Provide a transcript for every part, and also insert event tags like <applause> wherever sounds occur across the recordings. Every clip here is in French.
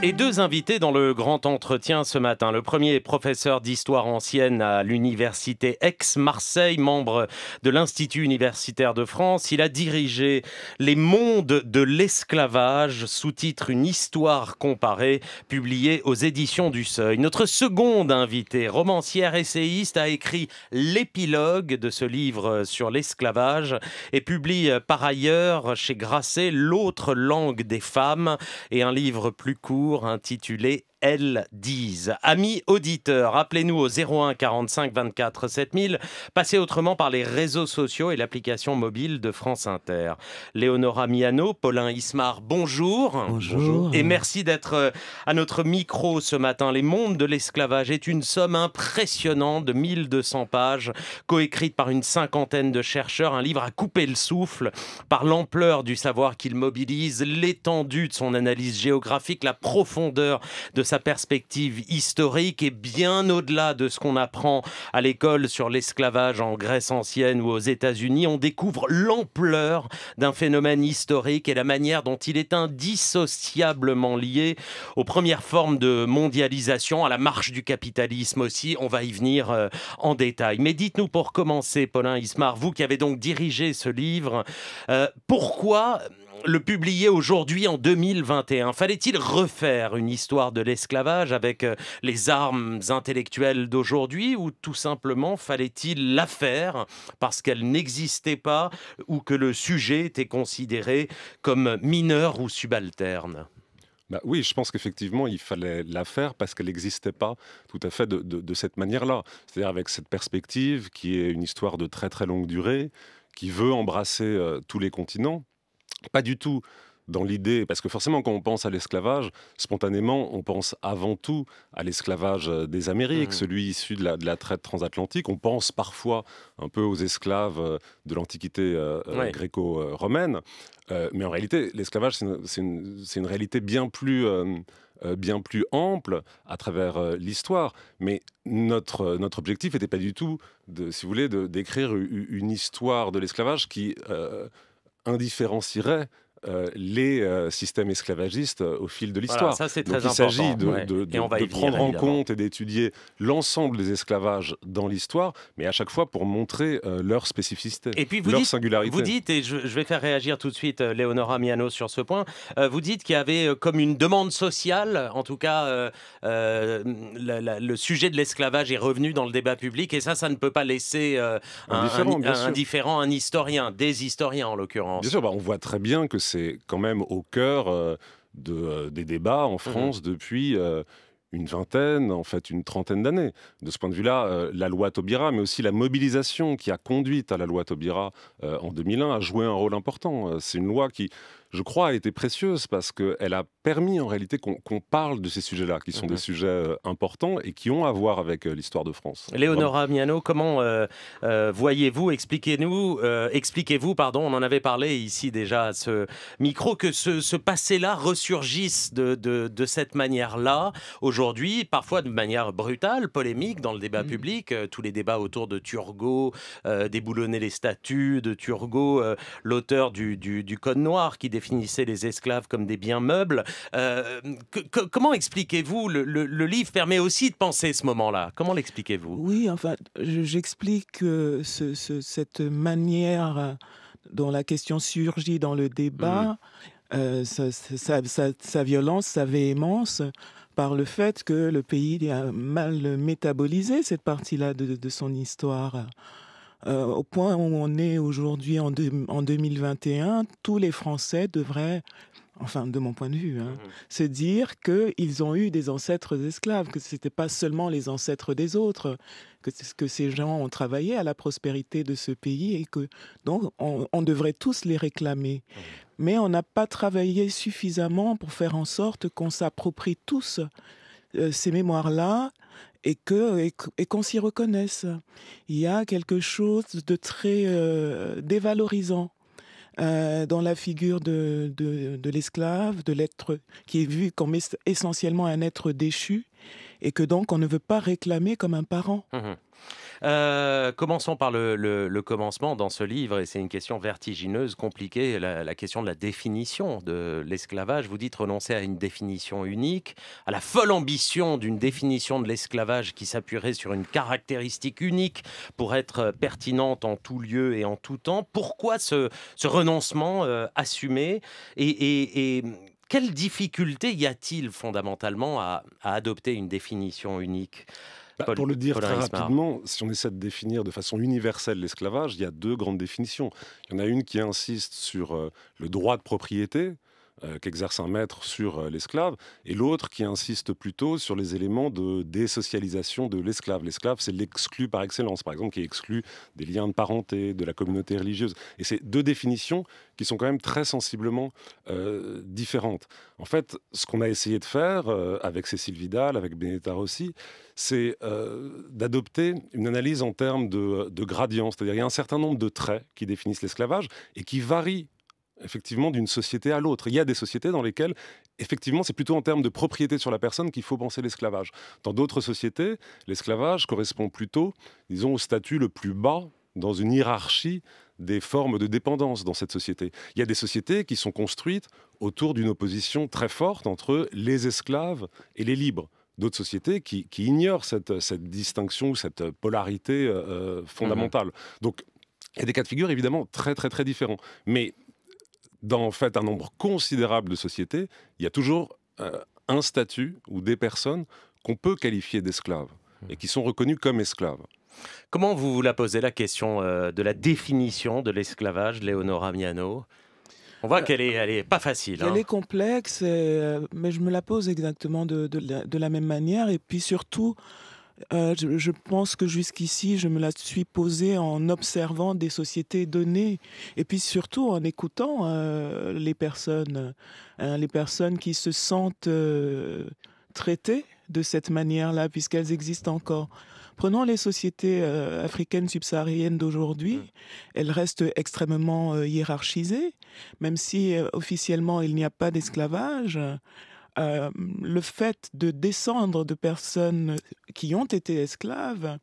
Et deux invités dans le grand entretien ce matin. Le premier est professeur d'histoire ancienne à l'université Aix-Marseille, membre de l'Institut universitaire de France. Il a dirigé Les mondes de l'esclavage, sous-titre Une histoire comparée, publiée aux éditions du Seuil. Notre seconde invitée, romancière essayiste, a écrit l'épilogue de ce livre sur l'esclavage et publie par ailleurs chez Grasset L'autre langue des femmes et un livre plus court intitulé elles disent. Amis auditeurs, appelez-nous au 01 45 24 7000, passez autrement par les réseaux sociaux et l'application mobile de France Inter. Léonora Miano, Paulin Ismar, bonjour. Bonjour. Et merci d'être euh, à notre micro ce matin. Les mondes de l'esclavage est une somme impressionnante de 1200 pages, coécrite par une cinquantaine de chercheurs, un livre à couper le souffle par l'ampleur du savoir qu'il mobilise, l'étendue de son analyse géographique, la profondeur de sa perspective historique est bien au-delà de ce qu'on apprend à l'école sur l'esclavage en Grèce ancienne ou aux États-Unis, on découvre l'ampleur d'un phénomène historique et la manière dont il est indissociablement lié aux premières formes de mondialisation, à la marche du capitalisme aussi. On va y venir euh, en détail. Mais dites-nous pour commencer, Paulin Ismar, vous qui avez donc dirigé ce livre, euh, pourquoi le publier aujourd'hui en 2021 Fallait-il refaire une histoire de l'esclavage avec euh, les armes intellectuelles d'aujourd'hui ou tout simplement fallait-il la faire parce qu'elle n'existait pas ou que le sujet était considéré comme mineur ou subalterne bah oui, je pense qu'effectivement, il fallait la faire parce qu'elle n'existait pas tout à fait de, cette manière-là. C'est-à-dire avec cette perspective qui est une histoire de très très longue durée, qui veut embrasser euh, tous les continents, pas du tout dans l'idée, parce que forcément quand on pense à l'esclavage, spontanément on pense avant tout à l'esclavage euh, des Amériques, mmh. celui issu de la, traite transatlantique. On pense parfois un peu aux esclaves euh, de l'Antiquité euh, gréco-romaine, mais en réalité l'esclavage c'est une, réalité bien plus... bien plus ample à travers l'histoire. Mais notre, notre objectif n'était pas du tout, de, si vous voulez, d'écrire une histoire de l'esclavage qui indifférencierait euh, les euh, systèmes esclavagistes euh, au fil de l'histoire. il s'agit de, prendre en compte et d'étudier l'ensemble des esclavages dans l'histoire, mais à chaque fois pour montrer leur spécificité, et puis vous leur dites, singularité. Vous dites, et je, vais faire réagir tout de suite Léonora Miano sur ce point, vous dites qu'il y avait comme une demande sociale, en tout cas, le sujet de l'esclavage est revenu dans le débat public, et ça, ça ne peut pas laisser un, indifférent, un, historien, des historiens en l'occurrence. Bien sûr, bah, on voit très bien que c'est quand même au cœur euh, euh, des débats en mmh France depuis euh, une vingtaine, en fait une trentaine d'années. De ce point de vue-là, la loi Taubira, mais aussi la mobilisation qui a conduit à la loi Taubira en 2001, a joué un rôle important. C'est une loi qui, je crois, a été précieuse parce qu'elle a permis en réalité qu'on parle de ces sujets-là, qui sont des mhm. sujets euh, importants et qui ont à voir avec euh, l'histoire de France. Léonora Miano, comment euh, voyez-vous, expliquez-nous, expliquez-vous, pardon, on en avait parlé ici déjà à ce micro, que ce, passé-là ressurgisse de, cette manière-là aujourd'hui, parfois de manière brutale, polémique dans le débat mhm. public, tous les débats autour de Turgot, déboulonner les statues de Turgot, l'auteur du, du Code Noir qui définissez les esclaves comme des biens meubles. Euh, comment expliquez-vous le, livre permet aussi de penser ce moment-là. Comment l'expliquez-vous Oui, enfin, j'explique euh, cette manière euh, dont la question surgit dans le débat, hmm. sa, violence, sa véhémence, par le fait que le pays a mal métabolisé cette partie-là de, de son histoire. Euh, au point où on est aujourd'hui en, 2021, tous les Français devraient, enfin de mon point de vue, hein, mm-hmm. se dire qu'ils ont eu des ancêtres esclaves, que ce n'était pas seulement les ancêtres des autres, que, que ces gens ont travaillé à la prospérité de ce pays et que donc on, devrait tous les réclamer. Mm-hmm. Mais on n'a pas travaillé suffisamment pour faire en sorte qu'on s'approprie tous euh, ces mémoires-là, et qu'on s'y reconnaisse. Il y a quelque chose de très euh, dévalorisant euh, dans la figure de l'esclave, de l'être qui est vu comme essentiellement un être déchu et que donc on ne veut pas réclamer comme un parent. Hum, hum. Euh, commençons par le, commencement dans ce livre, et c'est une question vertigineuse, compliquée, la, question de la définition de l'esclavage. Vous dites renoncer à une définition unique, à la folle ambition d'une définition de l'esclavage qui s'appuierait sur une caractéristique unique pour être pertinente en tout lieu et en tout temps. Pourquoi ce, renoncement euh, assumé et, quelle difficulté y a-t-il fondamentalement à, adopter une définition unique bah, pour le dire très rapidement, si on essaie de définir de façon universelle l'esclavage, il y a deux grandes définitions. Il y en a une qui insiste sur euh, le droit de propriété, euh, qu'exerce un maître sur euh, l'esclave, et l'autre qui insiste plutôt sur les éléments de désocialisation de l'esclave. L'esclave, c'est l'exclu par excellence, par exemple, qui exclut des liens de parenté, de la communauté religieuse. Et c'est deux définitions qui sont quand même très sensiblement euh, différentes. En fait, ce qu'on a essayé de faire avec Cécile Vidal, avec Benetta Rossi, c'est d'adopter une analyse en termes de, gradient, c'est-à-dire il y a un certain nombre de traits qui définissent l'esclavage et qui varient effectivement d'une société à l'autre. Il y a des sociétés dans lesquelles, effectivement, c'est plutôt en termes de propriété sur la personne qu'il faut penser l'esclavage. Dans d'autres sociétés, l'esclavage correspond plutôt, disons, au statut le plus bas dans une hiérarchie des formes de dépendance dans cette société. Il y a des sociétés qui sont construites autour d'une opposition très forte entre les esclaves et les libres d'autres sociétés qui, ignorent cette, cette, distinction, cette polarité euh, euh, mhm. fondamentale. Donc, il y a des cas de figure évidemment très très très différents. Mais dans en fait un nombre considérable de sociétés, il y a toujours euh, un statut ou des personnes qu'on peut qualifier d'esclaves et mmh. qui sont reconnues comme esclaves. Comment vous vous la posez la question euh, de la définition de l'esclavage, Léonora Miano on voit euh, qu'elle est, elle pas facile. Elle hein. est complexe, mais je me la pose exactement de, de la même manière. Et puis surtout, euh, je, pense que jusqu'ici, je me la suis posée en observant des sociétés données et puis surtout en écoutant euh, les personnes, hein, les personnes qui se sentent euh, traitées de cette manière-là puisqu'elles existent encore. Prenons les sociétés africaines subsahariennes d'aujourd'hui, mmh. elles restent extrêmement hiérarchisées, même si officiellement il n'y a pas d'esclavage le fait de descendre de personnes qui ont été esclaves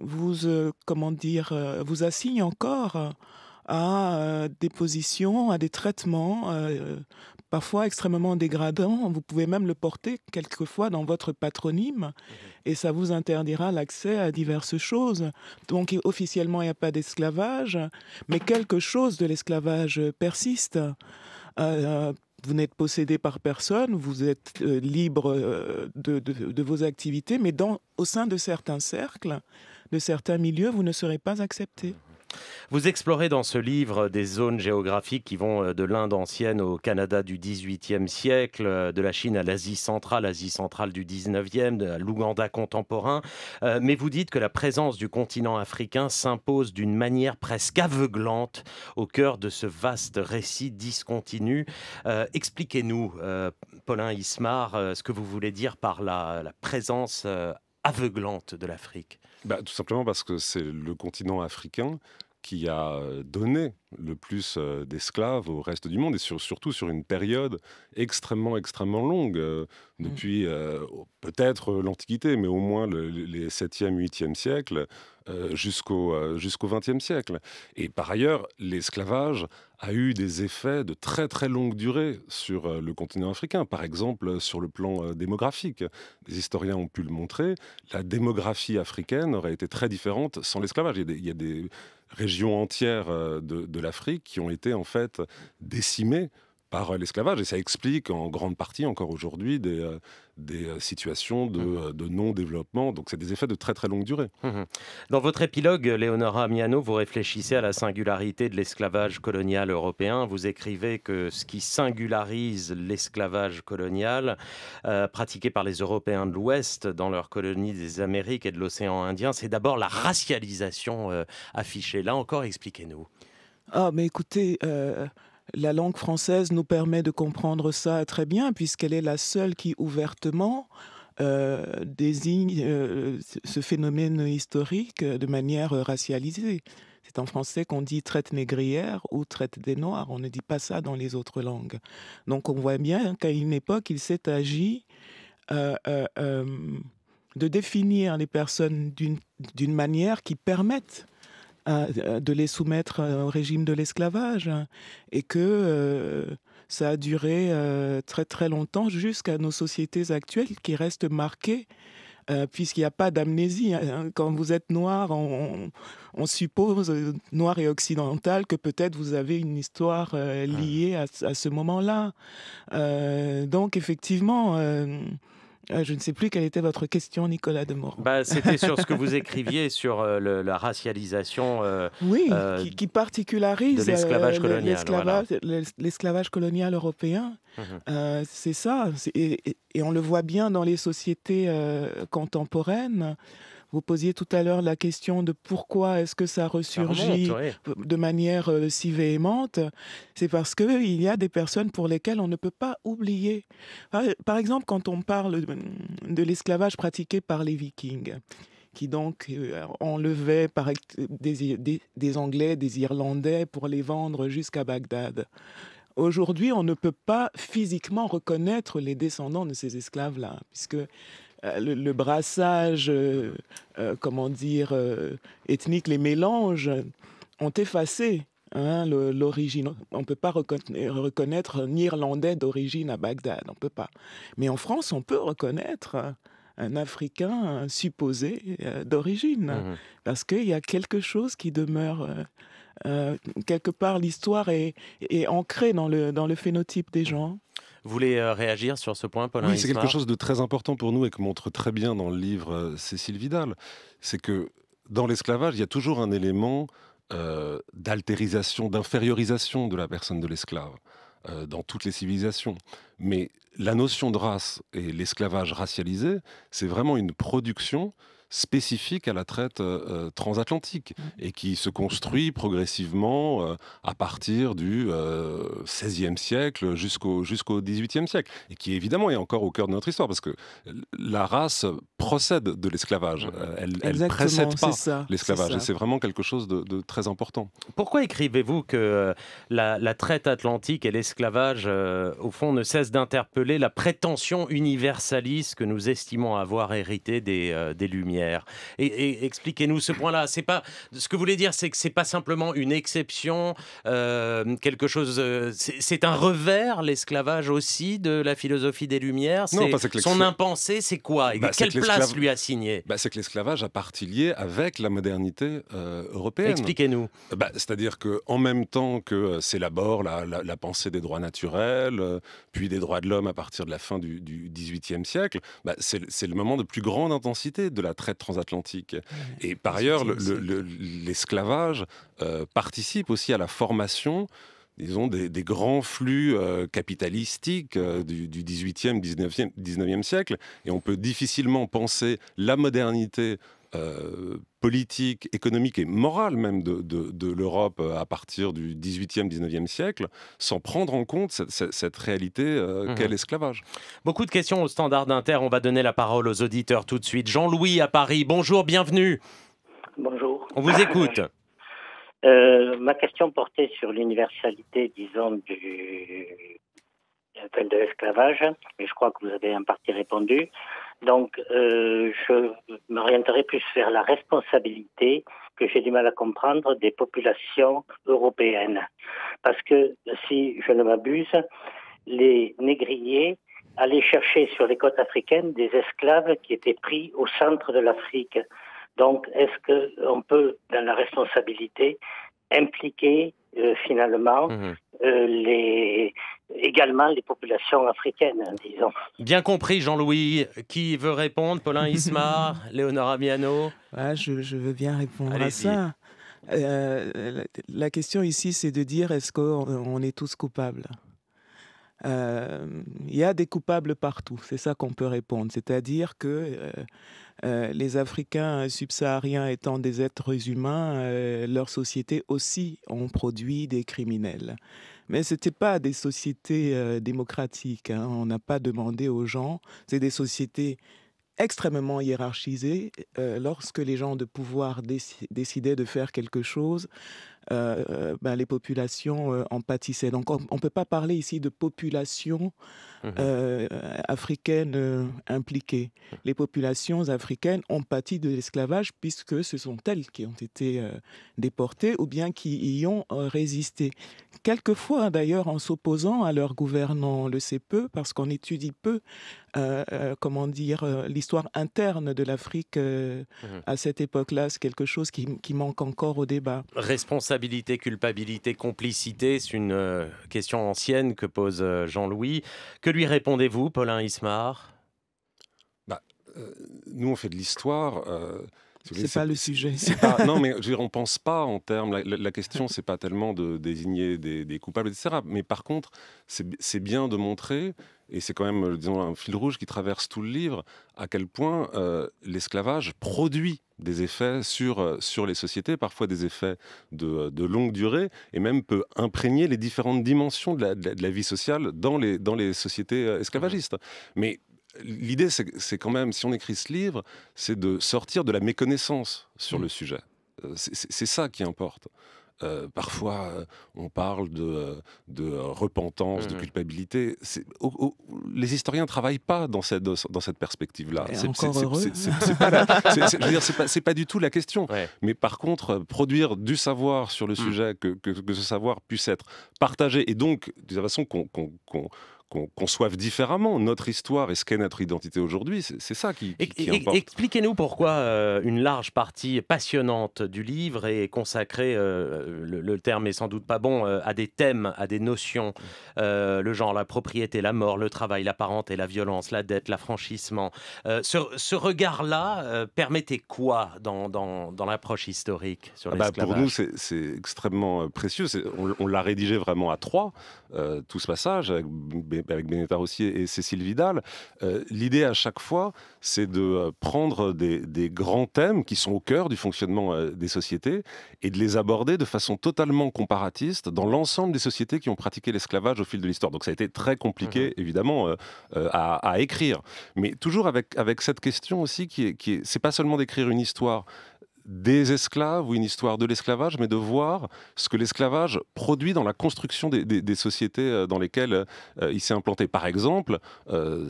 vous, euh, comment dire, euh, vous assigne encore à euh, des positions, à des traitements parfois extrêmement dégradants. Vous pouvez même le porter quelquefois dans votre patronyme mmh et ça vous interdira l'accès à diverses choses. Donc officiellement, il n'y a pas d'esclavage, mais quelque chose de l'esclavage persiste vous n'êtes possédé par personne, vous êtes euh, libre euh, de, vos activités, mais au sein de certains cercles, de certains milieux, vous ne serez pas accepté. Vous explorez dans ce livre des zones géographiques qui vont euh, de l'Inde ancienne au Canada du XVIIIe siècle, euh, de la Chine à l'Asie centrale, Asie centrale du XIXe, de l'Ouganda contemporain. Euh, mais vous dites que la présence du continent africain s'impose d'une manière presque aveuglante au cœur de ce vaste récit discontinu. Expliquez-nous, Paulin Ismar, ce que vous voulez dire par la présence aveuglante de l'Afrique. Bah, tout simplement parce que c'est le continent africain qui a euh, donné le plus euh, d'esclaves au reste du monde et surtout sur une période extrêmement extrêmement longue euh, mm. depuis peut-être l'Antiquité mais au moins les 7e 8e siècles jusqu'au jusqu'au 20e siècle et par ailleurs l'esclavage a eu des effets de très très longue durée sur euh, le continent africain, par exemple euh, sur le plan euh, démographique. Les historiens ont pu le montrer, la démographie africaine aurait été très différente sans l'esclavage. Il, y a des régions entières de, de l'Afrique qui ont été en fait décimées par euh, l'esclavage. Et ça explique en grande partie encore aujourd'hui des, euh, des euh, situations de, mmh. de non-développement. Donc c'est des effets de très très longue durée. Mmh dans votre épilogue, Léonora Miano, vous réfléchissez à la singularité de l'esclavage colonial européen. Vous écrivez que ce qui singularise l'esclavage colonial pratiqué par les Européens de l'Ouest dans leurs colonies des Amériques et de l'océan Indien, c'est d'abord la racialisation affichée. Là encore, expliquez-nous. Ah, mais écoutez, la langue française nous permet de comprendre ça très bien, puisqu'elle est la seule qui ouvertement euh, désigne euh, ce phénomène historique de manière racialisée. C'est en français qu'on dit traite négrière ou traite des noirs. On ne dit pas ça dans les autres langues. Donc on voit bien qu'à une époque, il s'est agi euh, de définir les personnes d'une manière qui permette euh, de les soumettre euh, au régime de l'esclavage hein, et que euh, ça a duré très très longtemps jusqu'à nos sociétés actuelles qui restent marquées puisqu'il n'y a pas d'amnésie. Hein, hein. Quand vous êtes noir, on, suppose, noir et occidental, que peut-être vous avez une histoire ah. liée à ce moment-là. donc effectivement, euh, je ne sais plus quelle était votre question, Nicolas demour bah, C'était sur ce que vous <laughs> écriviez sur euh, la racialisation. Euh, oui, qui, qui, particularise l'esclavage colonial, L'esclavage colonial, européen. Mhm. C'est ça. et, on le voit bien dans les sociétés contemporaines. Vous posiez tout à l'heure la question de pourquoi est-ce que ça ressurgit de manière euh, si véhémente. C'est parce qu'il y a des personnes pour lesquelles on ne peut pas oublier. Par, exemple, quand on parle de l'esclavage pratiqué par les vikings, qui donc euh, enlevaient par des, Anglais, des Irlandais pour les vendre jusqu'à Bagdad. Aujourd'hui, on ne peut pas physiquement reconnaître les descendants de ces esclaves-là, puisque euh, le, brassage, euh, euh, comment dire, ethnique, les mélanges ont effacé hein, l'origine. On ne peut pas reconnaître, un Irlandais d'origine à Bagdad, on peut pas. Mais en France, on peut reconnaître un Africain supposé d'origine, mmh. parce qu'il y a quelque chose qui demeure. quelque part, l'histoire est, ancrée dans le phénotype des gens voulez euh, réagir sur ce point, Paulin Oui, c'est quelque chose de très important pour nous et que montre très bien dans le livre euh, Cécile Vidal. C'est que dans l'esclavage, il y a toujours un élément euh, d'altérisation, d'infériorisation de la personne de l'esclave dans toutes les civilisations. Mais la notion de race et l'esclavage racialisé, c'est vraiment une production spécifique à la traite euh, euh, transatlantique mmh. et qui se construit progressivement euh, à partir du XVIe siècle jusqu'au jusqu'au XVIIIe siècle et qui évidemment est encore au cœur de notre histoire parce que la race procède de l'esclavage. Mmh. Elle, elle précède pas l'esclavage et c'est vraiment quelque chose de, très important. Pourquoi écrivez-vous que la, traite atlantique et l'esclavage au fond ne cessent d'interpeller la prétention universaliste que nous estimons avoir hérité des Lumières et, expliquez-nous ce point-là. C'est pas ce que vous voulez dire, c'est que c'est pas simplement une exception, euh, quelque chose. Euh, c'est un revers l'esclavage aussi de la philosophie des Lumières. Non, parce que son impensé, c'est quoi et bah, Quelle place lui a bah, C'est que l'esclavage a lié avec la modernité euh, européenne. Expliquez-nous. Bah, c'est-à-dire que en même temps que s'élabore la, la, pensée des droits naturels, puis des droits de l'homme à partir de la fin du, du XVIIIe siècle, bah, c'est le moment de plus grande intensité de la transatlantique. Et par ailleurs, l'esclavage euh, participe aussi à la formation disons, des, grands flux euh, capitalistiques euh, du, XVIIIe, 18e, 19e, 19e, siècle. Et on peut difficilement penser la modernité euh, politique, économique et morale même de, l'Europe euh, à partir du 18e, 19e siècle, sans prendre en compte cette, réalité euh, mhm. qu'est l'esclavage. Beaucoup de questions au standard d'Inter. On va donner la parole aux auditeurs tout de suite. Jean-Louis à Paris, bonjour, bienvenue. Bonjour. On vous écoute. <laughs> ma question portait sur l'universalité, disons, du, de l'esclavage, mais je crois que vous avez en partie répondu. Donc, euh, je m'orienterai plus vers la responsabilité que j'ai du mal à comprendre des populations européennes. Parce que, si je ne m'abuse, les négriers allaient chercher sur les côtes africaines des esclaves qui étaient pris au centre de l'Afrique. Donc, est-ce qu'on peut, dans la responsabilité, impliquer euh, finalement mhm. Euh, les, également les populations africaines, hein, disons. Bien compris, Jean-Louis. Qui veut répondre Paulin <laughs> Ismar, Léonora Miano je, veux bien répondre à ça. Euh, la question ici, c'est de dire est-ce qu'on est tous coupables euh, il y a des coupables partout, c'est ça qu'on peut répondre. C'est-à-dire que euh, les Africains subsahariens étant des êtres humains, euh, leurs sociétés aussi ont produit des criminels. Mais ce n'étaient pas des sociétés euh, démocratiques. Hein. On n'a pas demandé aux gens. C'est des sociétés extrêmement hiérarchisées. lorsque les gens de pouvoir décidaient de faire quelque chose, ben, les populations en pâtissaient. Donc on ne peut pas parler ici de population Mhm. Euh, africaines euh, impliquées. Mhm. Les populations africaines ont pâti de l'esclavage puisque ce sont elles qui ont été euh, déportées ou bien qui y ont résisté. Quelquefois d'ailleurs en s'opposant à leurs gouvernants, on le sait peu parce qu'on étudie peu comment dire l'histoire interne de l'Afrique mhm. à cette époque-là, c'est quelque chose qui, qui, manque encore au débat. Responsabilité, culpabilité, complicité, c'est une question ancienne que pose Jean-Louis. Que que lui répondez-vous, Paulin Ismar bah, euh, Nous, on fait de l'histoire. Euh, ce n'est pas le sujet. <laughs> non, mais je, on pense pas en termes. La, question, ce question, c'est pas tellement de désigner des, des coupables, etc. Mais par contre, c'est bien de montrer et c'est quand même, euh, disons, un fil rouge qui traverse tout le livre, à quel point euh, l'esclavage produit des effets sur, euh, sur les sociétés, parfois des effets de, longue durée, et même peut imprégner les différentes dimensions de la, vie sociale dans les, dans les sociétés esclavagistes. Mais l'idée, c'est quand même, si on écrit ce livre, c'est de sortir de la méconnaissance sur mm. le sujet. C'est ça qui importe. Euh, parfois euh, on parle de, euh, de repentance, de mmh culpabilité. les historiens ne travaillent pas dans cette, dans cette perspective-là. C'est pas, pas, du tout la question. Mais par contre, produire du savoir sur le mmh. sujet, que, que, ce savoir puisse être partagé et donc, de toute façon, qu'on qu'on conçoive différemment notre histoire et ce qu'est notre identité aujourd'hui. C'est ça qui, qui, importe. Expliquez-nous pourquoi euh, une large partie passionnante du livre est consacrée, euh, le, terme est sans doute pas bon, euh, à des thèmes, à des notions, mm. le genre, la propriété, la mort, le travail, la parenté, la violence, la dette, l'affranchissement. ce, ce regard-là permettait quoi dans, l'approche historique sur ah bah, Pour nous, c'est extrêmement précieux. On, l'a rédigé vraiment à trois, tout ce passage, avec avec Benétar Rossier et Cécile Vidal. Euh, l'idée à chaque fois, c'est de euh, prendre des, grands thèmes qui sont au cœur du fonctionnement euh, des sociétés et de les aborder de façon totalement comparatiste dans l'ensemble des sociétés qui ont pratiqué l'esclavage au fil de l'histoire. Donc ça a été très compliqué, mhm. évidemment, à, écrire. Mais toujours avec, cette question aussi qui c'est pas seulement d'écrire une histoire, des esclaves ou une histoire de l'esclavage, mais de voir ce que l'esclavage produit dans la construction des, sociétés euh, dans lesquelles euh, euh, il s'est implanté. Par exemple,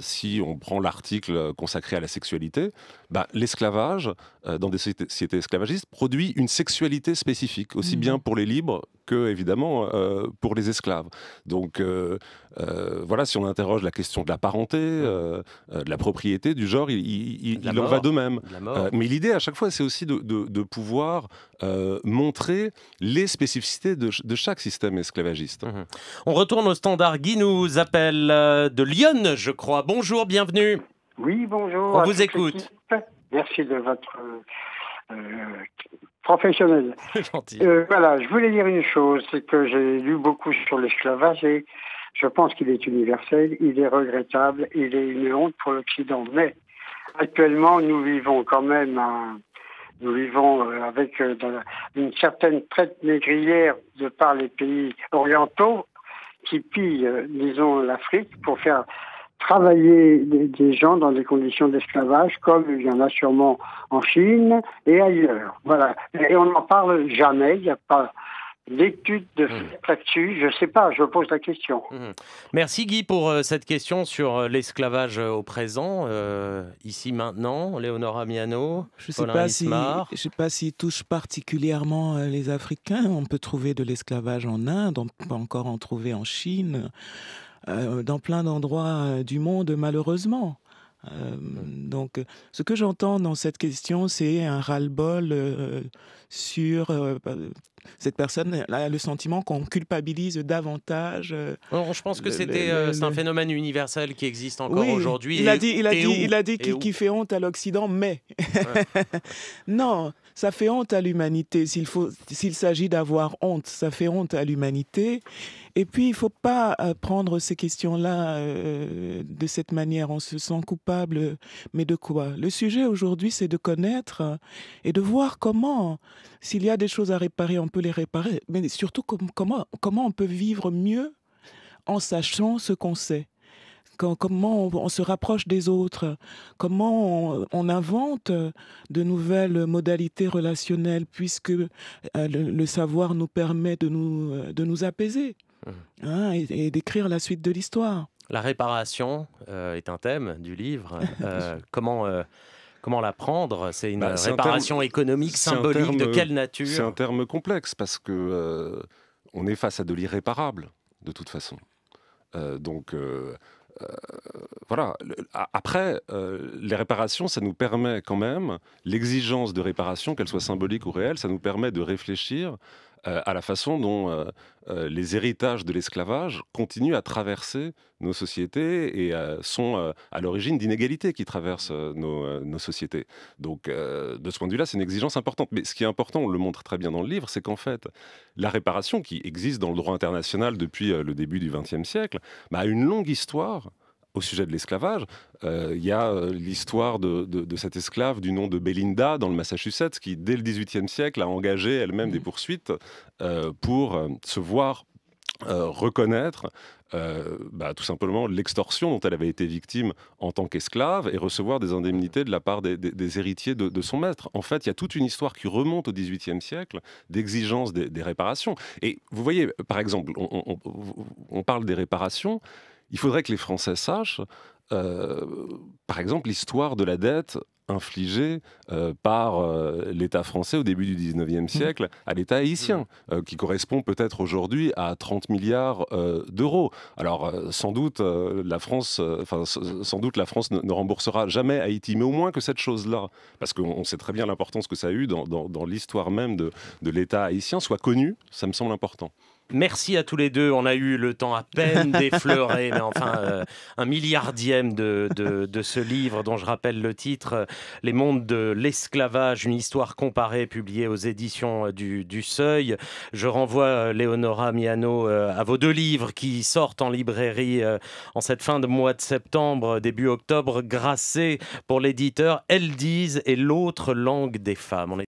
si on prend l'article consacré à la sexualité, bah, l'esclavage, dans des sociétés esclavagistes, produit une sexualité spécifique, aussi mmh. bien pour les libres que, évidemment, euh, pour les esclaves. Donc, euh, euh, voilà, si on interroge la question de la parenté, mmh. de la propriété, du genre, il, en va de même. mais l'idée, à chaque fois, c'est aussi de, pouvoir montrer les spécificités de, chaque système esclavagiste. Mmh. On retourne au standard. Guy nous appelle de Lyon, je crois. Bonjour, bienvenue. Oui, bonjour. On vous écoute. Merci de votre euh, professionnel. <laughs> Euh, voilà, je voulais dire une chose, c'est que j'ai lu beaucoup sur l'esclavage et je pense qu'il est universel, il est regrettable, il est une honte pour l'Occident. Mais actuellement, nous vivons quand même nous vivons euh, avec une certaine traite négrière de par les pays orientaux qui pillent, disons, l'Afrique pour faire travailler des, gens dans des conditions d'esclavage comme il y en a sûrement en Chine et ailleurs. Voilà. Et on n'en parle jamais, il n'y a pas d'études de mmh. fait là-dessus. Je ne sais pas, je pose la question. Mmh. Merci Guy pour euh, cette question sur euh, l'esclavage euh, au présent, ici maintenant, Léonora Miano, je ne sais pas Je sais pas s'il touche particulièrement les Africains. On peut trouver de l'esclavage en Inde, on peut encore en trouver en Chine. Euh, dans plein d'endroits euh, du monde, malheureusement. Euh, mmh. donc, ce que j'entends dans cette question, c'est un ras-le-bol sur bah, cette personne. a le sentiment qu'on culpabilise davantage. je pense que c'était un phénomène universel qui existe encore aujourd'hui. Il, a dit, qu'il fait honte à l'Occident, mais <laughs> non, ça fait honte à l'humanité. S'il s'agit d'avoir honte, ça fait honte à l'humanité. Et puis, il ne faut pas euh, prendre ces questions-là euh, de cette manière. On se sent coupable, mais de quoi Le sujet aujourd'hui, c'est de connaître euh, et de voir comment, s'il y a des choses à réparer, on peut les réparer, mais surtout comment, comment on peut vivre mieux en sachant ce qu'on sait comment on, se rapproche des autres, comment on, invente de nouvelles modalités relationnelles, puisque euh, le, savoir nous permet de nous, euh, de nous apaiser mmh. hein, et, d'écrire la suite de l'histoire. La réparation euh, est un thème du livre. <laughs> comment, comment la prendre C'est une bah, réparation économique, symbolique, de quelle nature C'est un terme complexe parce que on est face à de l'irréparable, de toute façon. donc voilà. Après, euh, les réparations, ça nous permet quand même, l'exigence de réparation, qu'elle soit symbolique ou réelle, ça nous permet de réfléchir euh, à la façon dont euh, euh, les héritages de l'esclavage continuent à traverser nos sociétés et sont à l'origine d'inégalités qui traversent nos, sociétés. Donc, de ce point de vue-là, c'est une exigence importante. Mais ce qui est important, on le montre très bien dans le livre, c'est qu'en fait, la réparation qui existe dans le droit international depuis le début du XXe siècle bah, a une longue histoire au sujet de l'esclavage, euh, il y a euh, l'histoire de, cette esclave du nom de Belinda dans le Massachusetts qui, dès le XVIIIe siècle, a engagé elle-même des mmh. poursuites euh, pour se voir reconnaître bah, tout simplement l'extorsion dont elle avait été victime en tant qu'esclave et recevoir des indemnités de la part des, héritiers de, son maître. En fait, il y a toute une histoire qui remonte au XVIIIe siècle d'exigence des, réparations. Et vous voyez, par exemple, on parle des réparations, il faudrait que les Français sachent, euh, par exemple, l'histoire de la dette infligée euh, par euh, l'État français au début du 19e mmh. siècle à l'État haïtien, mmh. qui correspond peut-être aujourd'hui à 30 milliards d'euros. Alors sans doute la France, sans doute la France ne, remboursera jamais Haïti, mais au moins que cette chose-là, parce qu'on sait très bien l'importance que ça a eue dans, l'histoire même de l'État haïtien, soit connue. Ça me semble important. Merci à tous les deux. On a eu le temps à peine d'effleurer, <laughs> mais enfin, euh, un milliardième de, ce livre dont je rappelle le titre euh, Les mondes de l'esclavage, une histoire comparée, publiée aux éditions euh, du, Seuil. Je renvoie Léonora Miano à vos deux livres qui sortent en librairie en cette fin de mois de septembre, début octobre, Grâcez pour l'éditeur Elles disent et l'autre langue des femmes.